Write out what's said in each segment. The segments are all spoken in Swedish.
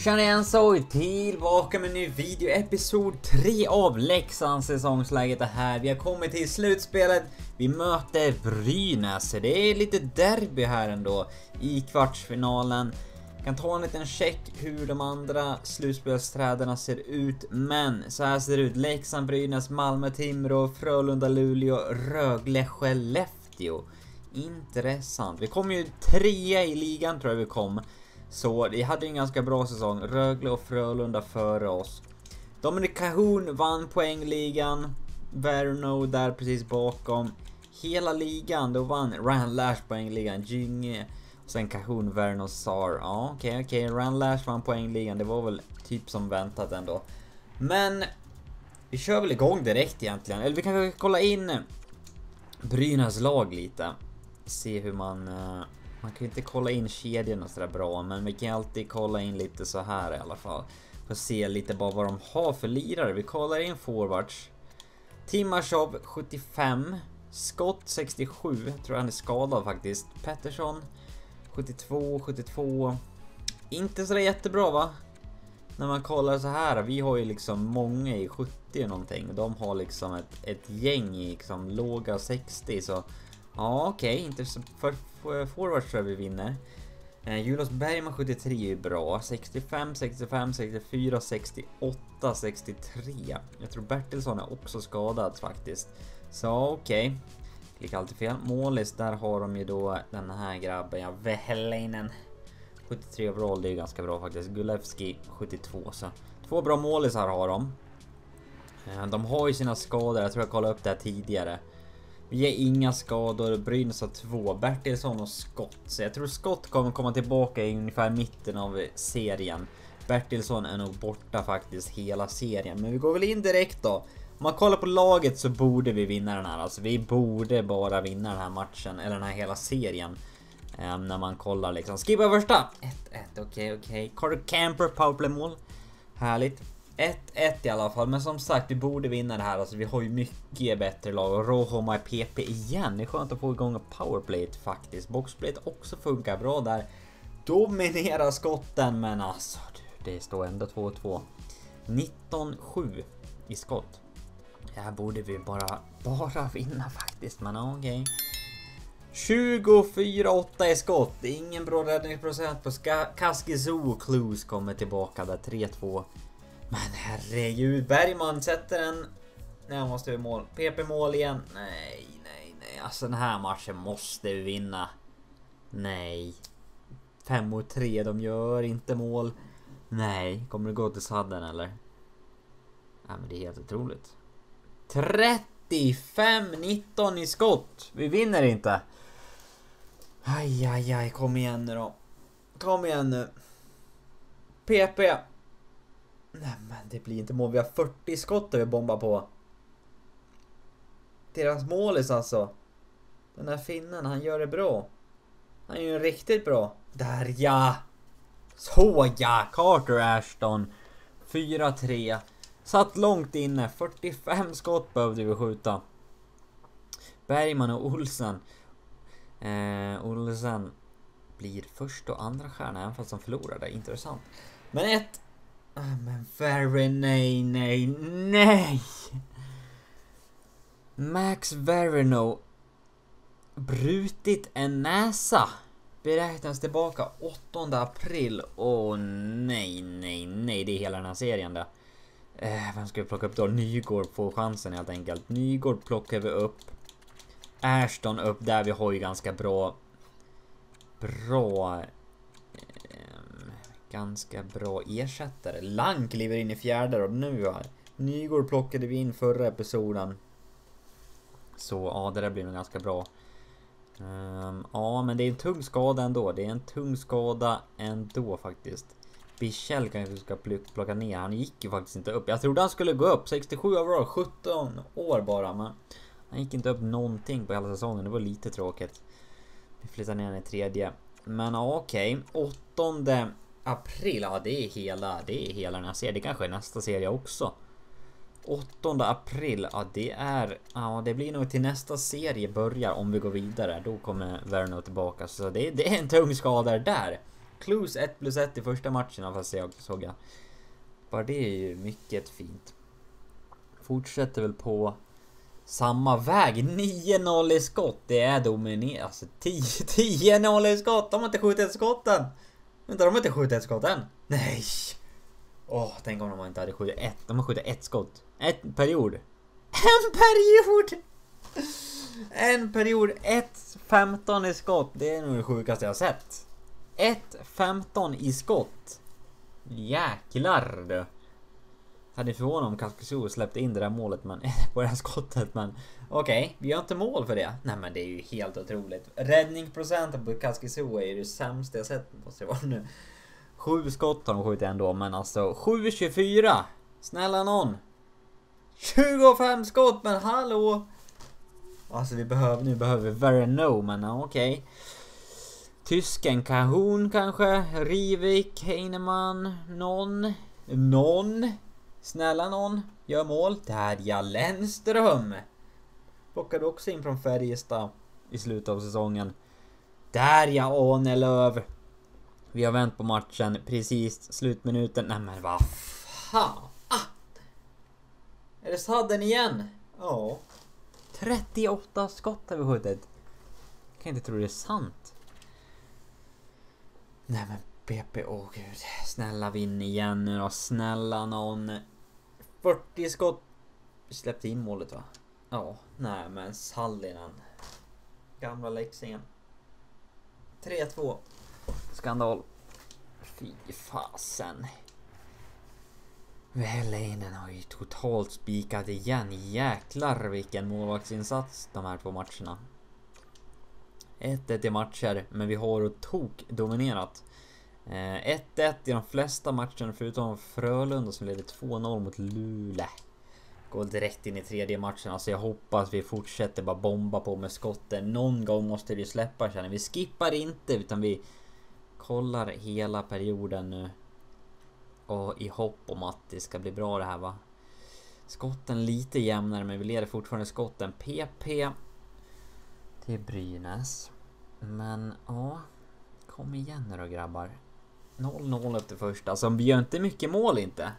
Tjena Tjenensa och tillbaka med en ny video, episod 3 av Leksands säsongsläget är här. Vi har kommit till slutspelet, vi möter Brynäs. Det är lite derby här ändå i kvartsfinalen. kan ta en liten check hur de andra slutspelsträderna ser ut, men så här ser det ut. Leksand, Brynäs, Malmö, Timrå, Frölunda, Luleå, Rögle, Skellefteå. Intressant. Vi kom ju trea i ligan tror jag vi kom. Så vi hade en ganska bra säsong. Rögle och Frölunda före oss. Dominic Cahoon vann poängligan. Verno där precis bakom. Hela ligan, då vann Ryan Lash poängligan. Gynge. Sen Cahoon, Verno, Sar. Ja, okej, okay, okej. Okay. Ryan Lash vann poängligan. Det var väl typ som väntat ändå. Men vi kör väl igång direkt egentligen. Eller vi kan kolla in Brynäs lag lite. Se hur man eh, man kan ju inte kolla in kedjorna sådär bra, men vi kan alltid kolla in lite så här i alla fall. För att se lite bara vad de har för lirare. Vi kollar in forwards. Timashov 75. Scott 67, jag tror han är skadad faktiskt. Pettersson 72, 72. Inte sådär jättebra va? När man kollar så här, vi har ju liksom många i 70 någonting. De har liksom ett, ett gäng i liksom låga 60 så Ja, okej. Okay. Inte för, för forwards tror jag vi vinner. Eh, Julos Bergman 73 är bra. 65, 65, 64, 68, 63. Jag tror Bertilsson är också skadad faktiskt. Så okej. Okay. Klickar alltid fel. Målis, där har de ju då den här grabben, ja, Väheleinen. 73 overall, det är ganska bra faktiskt. Gulevski 72, så två bra målisar har de. Eh, de har ju sina skador, jag tror jag kollade upp det här tidigare. Vi ger inga skador. Brynäs har två. Bertilsson och Scott. Så jag tror Scott kommer komma tillbaka i ungefär mitten av serien. Bertilsson är nog borta faktiskt hela serien. Men vi går väl in direkt då. Om man kollar på laget så borde vi vinna den här. Alltså vi borde bara vinna den här matchen, eller den här hela serien. Um, när man kollar liksom. Skippa första! 1-1, okej okay, okej. Okay. Carter Camper powerplay mål. Härligt. 1-1 i alla fall, men som sagt vi borde vinna det här. Alltså, vi har ju mycket bättre lag och Rojo har PP igen. Det är skönt att få igång powerplate faktiskt. Boxplate också funkar bra där. Dominerar skotten, men alltså det står ändå 2-2. 19-7 i skott. Det här borde vi bara, bara vinna faktiskt, men okej. Okay. 24-8 i skott. Ingen bra räddningsprocent på Kaskizo. Clues kommer tillbaka där. 3-2 men herregud, Bergman sätter den! Nej, han måste vi mål. PP mål igen. Nej, nej, nej. Alltså den här matchen måste vi vinna. Nej. 5 mot 3, de gör inte mål. Nej, kommer det gå till sadden eller? Nej, men det är helt otroligt. 35-19 i skott! Vi vinner inte! Aj, aj, aj, kom igen nu då. Kom igen nu. PP. Nej men det blir inte mål. Vi har 40 skott vi bombar på. Deras målis alltså. Den här finnen, han gör det bra. Han gör det riktigt bra. Där ja! Så ja! Carter Ashton. 4-3. Satt långt inne. 45 skott behövde vi skjuta. Bergman och Olsen. Eh, Olsen blir första och andra stjärna även fast de förlorade. Intressant. Men ett Ah, men Ferry, nej, nej, nej! Max Verino brutit en näsa. Beräknas tillbaka 8 april. Åh nej, nej, nej. Det är hela den här serien det. Eh, vem ska vi plocka upp då? Nygård får chansen helt enkelt. Nygård plockar vi upp. Ashton upp där. Vi har ju ganska bra... Bra ganska bra ersättare. Lank kliver in i fjärde och nu ja. Nygård plockade vi in förra episoden. Så ja, det där blir nog ganska bra. Um, ja, men det är en tung skada ändå. Det är en tung skada ändå faktiskt. Bichel kanske ska plocka ner. Han gick ju faktiskt inte upp. Jag trodde han skulle gå upp. 67 overall, 17 år bara. Men han gick inte upp någonting på hela säsongen. Det var lite tråkigt. Vi flyttar ner den i tredje. Men okej, okay. åttonde april, ja det är hela, det är hela den här serien. Det kanske är nästa serie också. 8 april, ja det är... Ja det blir nog till nästa serie börjar om vi går vidare. Då kommer Verno tillbaka. Så det, det är en tung skada där. Clues 1 plus 1 i första matchen fast jag såg jag. Bara det är ju mycket fint. Fortsätter väl på samma väg. 9-0 i skott. Det är dominerat. Alltså 10-0 i skott. De har inte skjutit skotten. Vänta, de har inte skjutit ett skott än? Nej! Åh, tänk om de inte hade skjutit ett. De har skjutit ett skott. En period. En period! En period ett femton i skott. Det är nog det sjukaste jag har sett. Ett femton i skott. Jäklar du. Hade förvånat om Kaskasuo släppte in det där målet men, på det här skottet men okej, okay, vi gör inte mål för det. Nej men det är ju helt otroligt. Räddningsprocenten på Kaskasuo är ju det sämsta jag sett måste det vara nu. Sju skott har de skjutit ändå men alltså 7-24! Snälla nån! 25 skott men hallå! Alltså vi behöver, nu behöver vi very no men okej. Okay. Tysken Kahun kanske? Rivik, Heinemann, nån? Nån? Snälla någon, gör mål. Terja Lennström! Plockade också in från Färjestad i slutet av säsongen. Terja Ahnelöv! Vi har vänt på matchen precis slutminuten. Nej men vad fan! Ah! Är det sadden igen? Ja. 38 skott har vi skjutit. kan inte tro det är sant. Nej men BP, åh oh, gud. Snälla vinn igen nu då, snälla någon. 40 skott. Vi släppte in målet va? Ja, nej men Sallinen. Gamla läxingen. 3-2. Skandal. Fy fasen. Väheleinen har ju totalt spikat igen. Jäklar vilken målvaktsinsats de här två matcherna. 1-1 i matcher, men vi har och tok dominerat. 1-1 eh, i de flesta matcherna förutom Frölunda som leder 2-0 mot Luleå. Går direkt in i tredje matchen. Alltså jag hoppas vi fortsätter bara bomba på med skotten. Någon gång måste vi släppa känner Vi skippar inte utan vi kollar hela perioden nu. Och i hopp om att det ska bli bra det här va. Skotten lite jämnare men vi leder fortfarande skotten. PP till Brynäs. Men ja, kom igen nu då grabbar. 0-0 efter första, som alltså, gör inte mycket mål inte.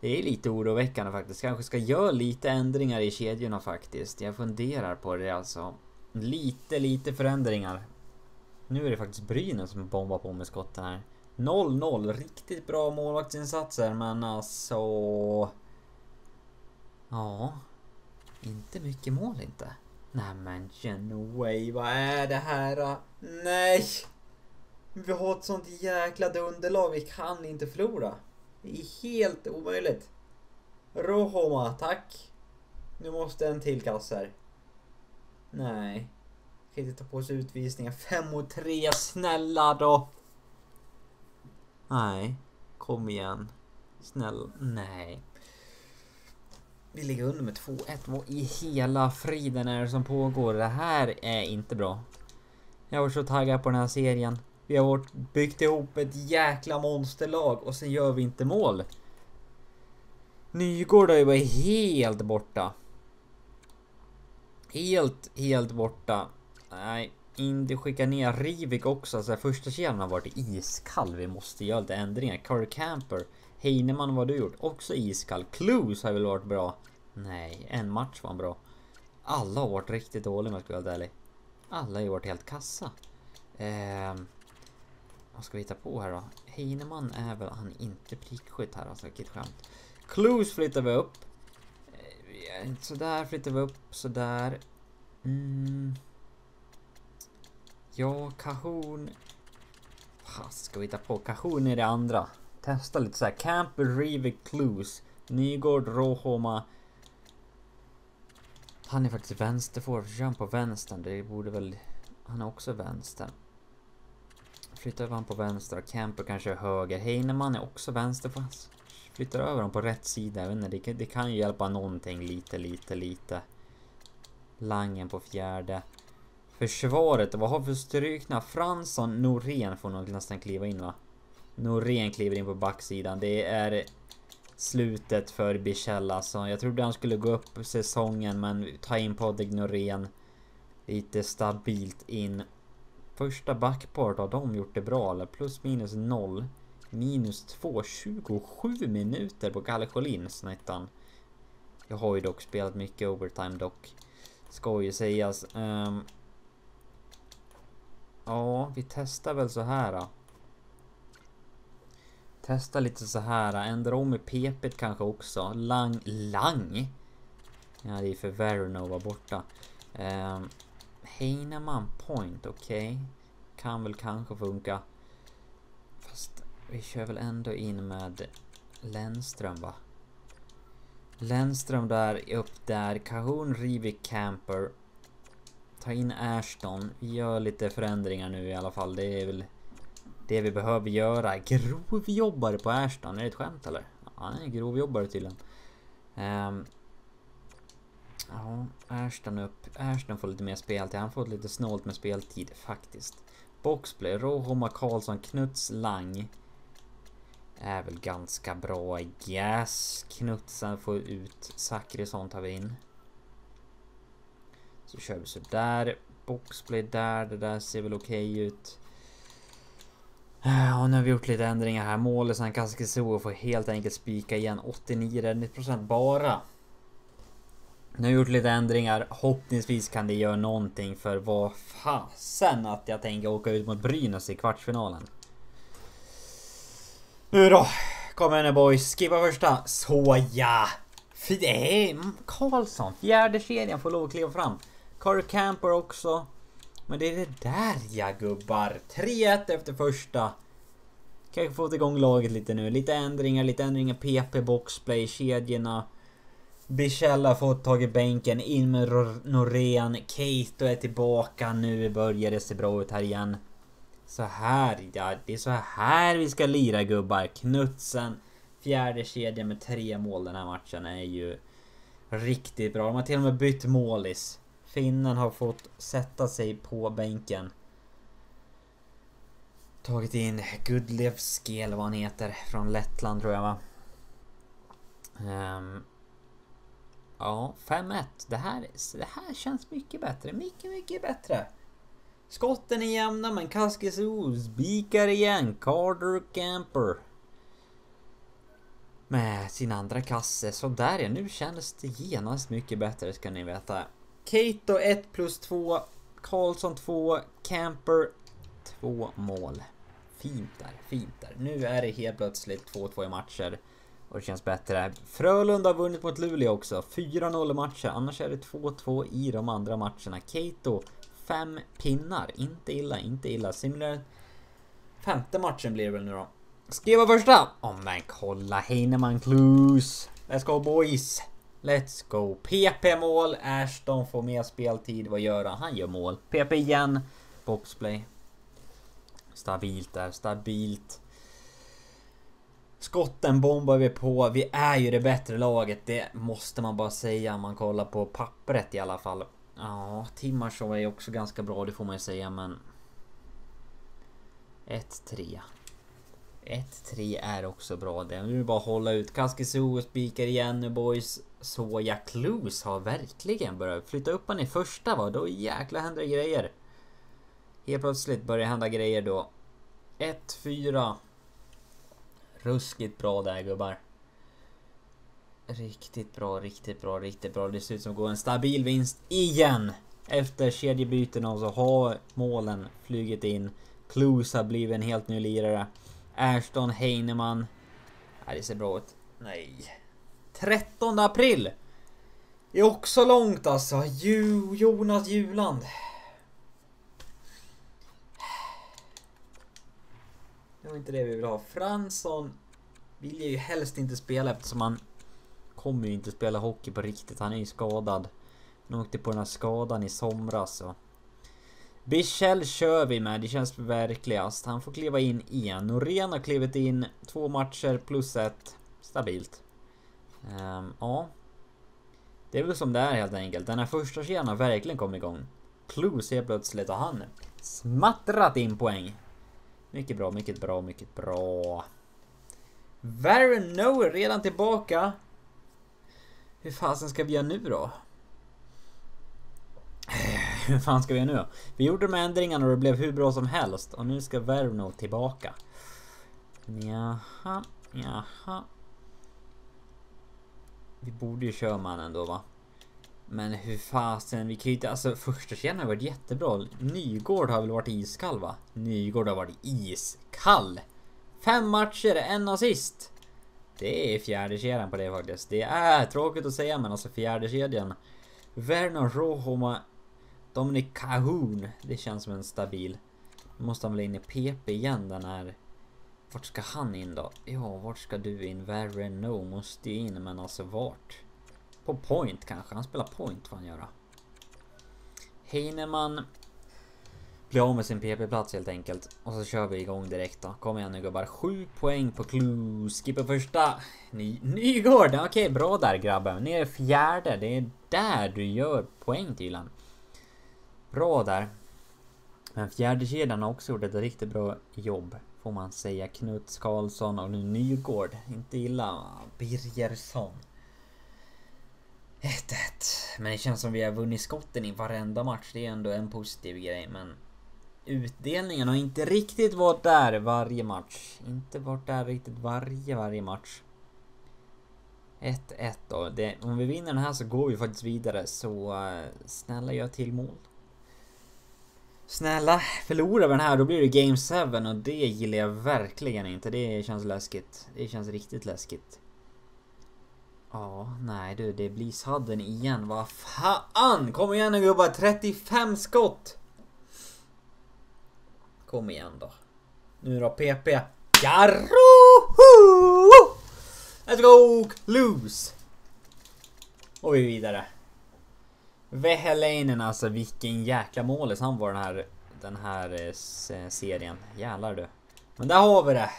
Det är lite oroväckande faktiskt. Kanske ska göra lite ändringar i kedjorna faktiskt. Jag funderar på det alltså. Lite, lite förändringar. Nu är det faktiskt Brynäs som bombar på med skotten här. 0-0, riktigt bra målvaktsinsatser men alltså... Ja... Inte mycket mål inte. Nej men Genoway, vad är det här? Nej! Vi har ett sånt jäkla underlag, vi kan inte förlora. Det är helt omöjligt. Rohoma, tack. Nu måste en till kass här. Nej. Kan inte ta på sig utvisningar. 5 mot 3, snälla då! Nej. Kom igen. Snälla. Nej. Vi ligger under med 2-1. Vad i hela friden är det som pågår? Det här är inte bra. Jag var så taggad på den här serien. Vi har byggt ihop ett jäkla monsterlag och sen gör vi inte mål. Nygård har ju varit helt borta. Helt, helt borta. Nej, inte skicka ner Rivik också. Alltså, första kedjan har varit iskall. Vi måste göra lite ändringar. Curry Camper. Heinemann, vad har du gjort? Också iskall. Clues har väl varit bra? Nej, en match var bra. Alla har varit riktigt dåliga om jag ska vara ärlig. Alla har ju varit helt kassa. Ehm. Vad ska vi hitta på här då? Heinemann är väl han inte prickskytt här alltså, vilket skämt. Clues flyttar vi upp. Eh, sådär flyttar vi upp, sådär. Mm. Ja, Cajun... Pass, ska vi hitta på? Cajun är det andra. Testa lite så här. Camp Reeve Clues. Nygård, Råhoma. Han är faktiskt vänsterforward, så kör han på vänstern. Det borde väl... Han är också vänster. Flyttar över honom på vänster. Camper kanske är höger. Heinemann är också vänster fast flyttar över honom på rätt sida. Jag vet inte, det, kan, det kan ju hjälpa någonting lite, lite, lite. Langen på fjärde. Försvaret, vad har för strykna? Fransson, Norén får nog nästan kliva in va? Norén kliver in på backsidan. Det är slutet för Bichel alltså. Jag trodde han skulle gå upp säsongen men ta in Patrik Norén. Lite stabilt in Första backparet har de gjort det bra eller? Plus minus noll. Minus två, 27 minuter på Kalle Collin, snittan. Jag har ju dock spelat mycket overtime dock. Ska ju sägas. Um, ja, vi testar väl så här. Då. Testa lite så här. Ändra om i pepet kanske också. Lang, lang? Ja, det är för att vara borta. Um, Heinemann Point, okej. Okay. Kan väl kanske funka. Fast vi kör väl ändå in med Lennström va? Lennström där, upp där. Cahoon, Rivik, Camper. Ta in Ashton. Vi gör lite förändringar nu i alla fall. Det är väl det vi behöver göra. Grovjobbare på Ashton, är det ett skämt eller? Ja, han är grovjobbare tydligen. Um, Ja, Ashton upp. Ashton får lite mer speltid. Han får lite snålt med speltid faktiskt. Boxplay, Rohoma, Karlsson, Knuts, Lang. Är väl ganska bra i yes. Knutsen får ut. Zachrisson tar vi in. Så kör vi så där. Boxplay där. Det där ser väl okej okay ut. Ja, nu har vi gjort lite ändringar här. Målet sen Kaskisuo får helt enkelt spika igen. 89 räddningsprocent bara. Nu har jag gjort lite ändringar. Hoppningsvis kan det göra någonting för vad fasen att jag tänker åka ut mot Brynäs i kvartsfinalen. Nu då! Kom igen nu boys, skippa första. Såja! Nej, Karlsson, fjärde kedjan får lov att kliva fram. Carter Camper också. Men det är det där ja gubbar. 3-1 efter första. Kanske få igång laget lite nu. Lite ändringar, lite ändringar. PP, boxplay, kedjorna. Bichella får tag i bänken, in med Norén. Keito är tillbaka, nu börjar det se bra ut här igen. Så här, ja. Det är så här vi ska lira gubbar. Knutsen, fjärde kedjan med tre mål den här matchen är ju riktigt bra. De har till och med bytt målis. Finnen har fått sätta sig på bänken. Tagit in Gudlevski eller vad han heter från Lettland tror jag va. Um, Ja, 5-1. Det här, det här känns mycket bättre. Mycket, mycket bättre. Skotten är jämna men Kaskis spikar igen. Carter Camper. Med sin andra kasse. Så där ja, nu känns det genast mycket bättre ska ni veta. Kato 1 plus 2. Karlsson 2. Camper 2 mål. Fint där, fint där. Nu är det helt plötsligt 2-2 i matcher. Och det känns bättre. Frölunda har vunnit mot Luleå också. 4-0 i matcher, annars är det 2-2 i de andra matcherna. Kato, fem pinnar. Inte illa, inte illa. Similar... Femte matchen blir det väl nu då. Skriva första! Oh, men kolla Heinemann Clues! Let's go boys! Let's go! PP-mål, Ashton får mer speltid, vad gör han? Han gör mål. PP igen, boxplay. Stabilt där, stabilt. Skotten bombar vi på. Vi är ju det bättre laget. Det måste man bara säga om man kollar på pappret i alla fall. Ja, Timmershaw är också ganska bra, det får man ju säga, men... 1-3. 1-3 är också bra det. Nu är det bara att hålla ut. Kaskisuo spikar igen nu boys. Soja Clues har verkligen börjat flytta upp han i första va. Då jäkla händer det grejer. Helt plötsligt börjar hända grejer då. 1-4. Ruskigt bra där gubbar. Riktigt bra, riktigt bra, riktigt bra. Det ser ut som att gå en stabil vinst igen. Efter kedjebytena så har målen flugit in. Clues har blivit en helt ny lirare. Ashton Heinemann. Nej, det ser bra ut. Nej. 13 april! Det är också långt alltså. Jonas Juland. kanske inte det vi vill ha. Fransson vill ju helst inte spela eftersom han kommer ju inte spela hockey på riktigt. Han är ju skadad. Han åkte på den här skadan i somras. Så. Bichel kör vi med, det känns verkligast. Han får kliva in igen. Norén har klivit in två matcher plus ett. Stabilt. Um, ja. Det är väl som det är helt enkelt. Den här första kedjan har verkligen kommit igång. Plus helt plötsligt har han smattrat in poäng. Mycket bra, mycket bra, mycket bra. Varen Noe redan tillbaka. Hur fasen ska vi göra nu då? Hur fan ska vi göra nu då? Vi gjorde de här ändringarna och det blev hur bra som helst. Och nu ska Verno tillbaka. Jaha, jaha. Vi borde ju köra mannen ändå va? Men hur fasen, vi kan ju inte... Alltså första kedjan har varit jättebra. Nygård har väl varit iskall va? Nygård har varit iskall! Fem matcher, en assist! Det är fjärde kedjan på det faktiskt. Det är tråkigt att säga men alltså fjärde kedjan. Werner Rohoma, Dominic Cahoon. Det känns som en stabil. Nu måste han väl in i PP igen den här. Vart ska han in då? Ja, vart ska du in? Werner no måste ju in men alltså vart? På point kanske. Han spelar point får han göra. Heinemann blir av med sin PP-plats helt enkelt. Och så kör vi igång direkt då. Kom igen nu gubbar. 7 poäng på Clue. Skippa första. Ny Nygård! Okej, okay, bra där grabben. Ner fjärde. Det är där du gör poäng tydligen. Bra där. Men fjärde kedjan har också gjort ett riktigt bra jobb. Får man säga. Knuts Karlsson och nu Nygård. Inte illa. Birgersson. 1-1. Men det känns som vi har vunnit skotten i varenda match. Det är ändå en positiv grej, men... Utdelningen har inte riktigt varit där varje match. Inte varit där riktigt varje, varje match. 1-1 då. Det, om vi vinner den här så går vi faktiskt vidare, så uh, snälla gör till mål. Snälla, förlorar vi den här då blir det Game 7 och det gillar jag verkligen inte. Det känns läskigt. Det känns riktigt läskigt. Ja, nej du, det blir sadden igen. Vad fan! Kom igen nu gubbar! 35 skott! Kom igen då. Nu då PP. Jarro! Let's go! Lose! Och vi vidare. Vähäläinen alltså, vilken jäkla målis han var den här, den här eh, serien. Jävlar du. Men där har vi det!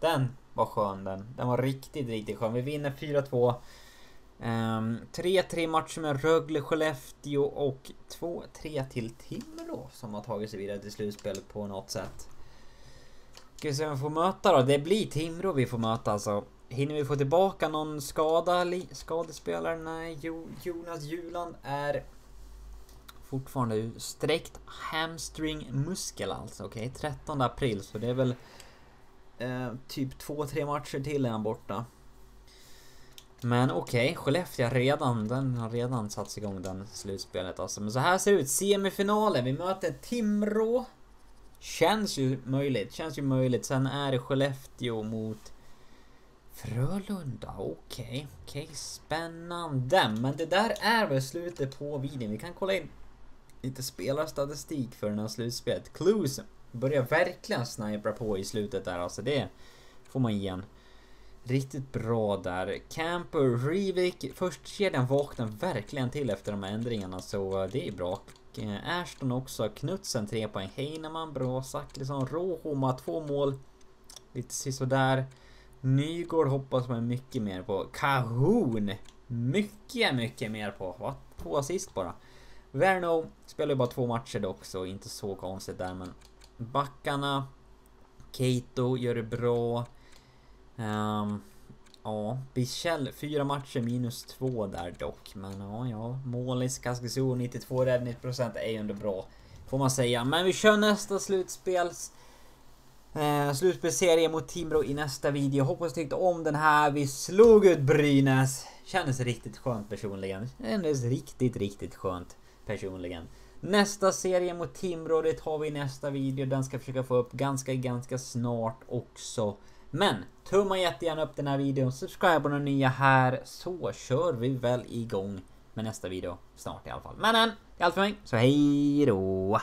Den var skön den. Den var riktigt, riktigt skön. Vi vinner 4-2. 3-3 um, matcher med Rögle, Skellefteå och 2-3 till Timrå som har tagit sig vidare till slutspel på något sätt. Ska vi se vem vi får möta då? Det blir Timrå vi får möta alltså. Hinner vi få tillbaka någon skada? Skadespelare? Nej, jo, Jonas Juland är fortfarande sträckt hamstringmuskel alltså. Okej, okay? 13 april så det är väl Eh, typ två, tre matcher till är han borta. Men okej, okay, Skellefteå redan, den har redan satts igång den slutspelet alltså. Men så här ser det ut, semifinalen, vi möter Timrå. Känns ju möjligt, känns ju möjligt. Sen är det Skellefteå mot Frölunda, okej, okay, okej, okay, spännande. Men det där är väl slutet på videon. Vi kan kolla in lite spelarstatistik för den här slutspelet. Clues börjar verkligen snipra på i slutet där alltså. Det får man igen. Riktigt bra där. Camper, Rivik. Först kedjan vaknar verkligen till efter de här ändringarna så det är bra. Eh, Ashton också, Knutsen 3 poäng, Heinemann bra, Zachrisson, Råhoma 2 mål. Lite sisådär. Nygård hoppas man mycket mer på. Kahoon! Mycket, mycket mer på. Va? Två assist bara. Verno spelar ju bara två matcher dock så inte så konstigt där men Backarna, Keito gör det bra. Um, ehm, ja, Bichel, fyra matcher minus två där dock. Men ja, ja. Målis, Kaskazoo, 92 räddningsprocent är ju ändå bra. Får man säga. Men vi kör nästa slutspels... Eh, slutspelsserie mot Timbro i nästa video. Hoppas du tyckte om den här. Vi slog ut Brynäs. Kändes riktigt skönt personligen. Kändes riktigt, riktigt skönt personligen. Nästa serie mot Timrå det tar vi i nästa video. Den ska jag försöka få upp ganska, ganska snart också. Men tumma jättegärna upp den här videon. Subscribe på några nya här. Så kör vi väl igång med nästa video snart i alla fall. Men än, det är allt för mig. Så hej då!